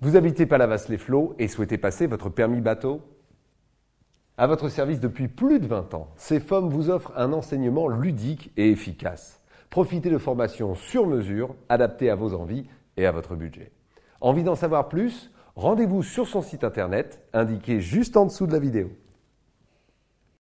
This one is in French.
Vous habitez Palavas-les-Flots et souhaitez passer votre permis bateau À votre service depuis plus de 20 ans, CFOM vous offre un enseignement ludique et efficace. Profitez de formations sur mesure, adaptées à vos envies et à votre budget. Envie d'en savoir plus Rendez-vous sur son site internet, indiqué juste en dessous de la vidéo.